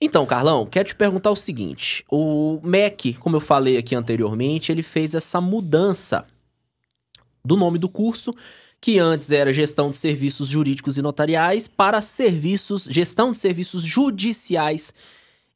Então, Carlão, quero te perguntar o seguinte: o MEC, como eu falei aqui anteriormente, ele fez essa mudança do nome do curso, que antes era Gestão de Serviços Jurídicos e Notariais, para Serviços, Gestão de Serviços Judiciais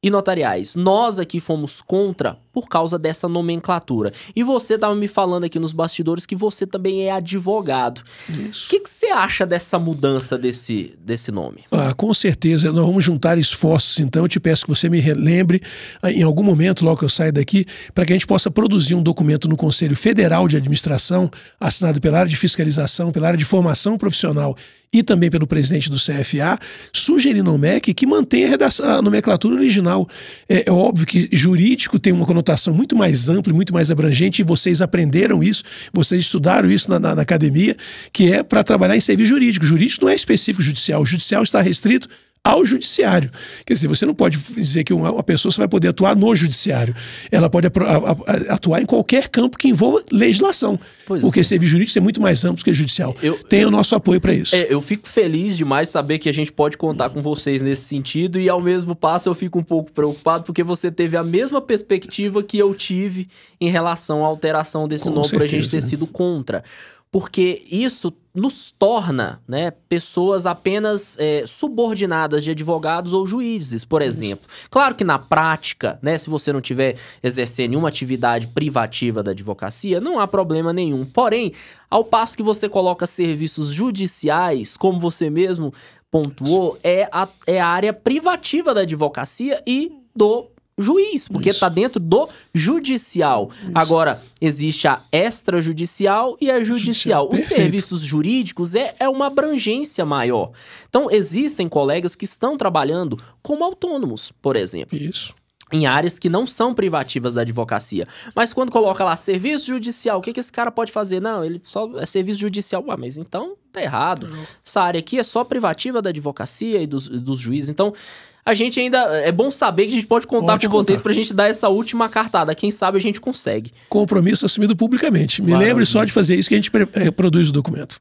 e Notariais. Nós aqui fomos contra por causa dessa nomenclatura. E você estava me falando aqui nos bastidores que você também é advogado. O que, você acha dessa mudança desse, desse nome? Ah, com certeza, nós vamos juntar esforços. Então, eu te peço que você me relembre ah, em algum momento, logo que eu saio daqui, para que a gente possa produzir um documento no Conselho Federal de Administração, assinado pela área de fiscalização, pela área de formação profissional e também pelo presidente do CFA, sugerindo ao MEC que mantenha a, redação, a nomenclatura original. É, é óbvio que jurídico tem uma conotação conotação muito mais ampla e muito mais abrangente, e vocês aprenderam isso, vocês estudaram isso na, na, na academia, que é para trabalhar em serviço jurídico. Jurídico não é específico judicial, o judicial está restrito ao judiciário. Quer dizer, você não pode dizer que uma, pessoa só vai poder atuar no judiciário. Ela pode atuar em qualquer campo que envolva legislação. Pois porque é. serviço jurídico é muito mais amplo que o judicial. Eu, Tem eu, o nosso apoio para isso. É, eu fico feliz demais saber que a gente pode contar com vocês nesse sentido e ao mesmo passo eu fico um pouco preocupado porque você teve a mesma perspectiva que eu tive em relação à alteração desse com nome para a gente ter sido contra porque isso nos torna né, pessoas apenas é, subordinadas de advogados ou juízes, por exemplo. Claro que na prática, né, se você não tiver exercendo nenhuma atividade privativa da advocacia, não há problema nenhum. Porém, ao passo que você coloca serviços judiciais, como você mesmo pontuou, é a, é a área privativa da advocacia e do juiz, porque está dentro do judicial. Isso. Agora, existe a extrajudicial e a judicial. judicial. Os serviços jurídicos é, é uma abrangência maior. Então, existem colegas que estão trabalhando como autônomos, por exemplo. Isso em áreas que não são privativas da advocacia. Mas quando coloca lá serviço judicial, o que, que esse cara pode fazer? Não, ele só é serviço judicial. Ah, mas então tá errado. Uhum. Essa área aqui é só privativa da advocacia e dos, dos juízes. Então, a gente ainda. É bom saber que a gente pode contar pode com contar. vocês pra gente dar essa última cartada. Quem sabe a gente consegue. Compromisso assumido publicamente. Me Maravilha. lembre só de fazer isso que a gente eh, produz o documento.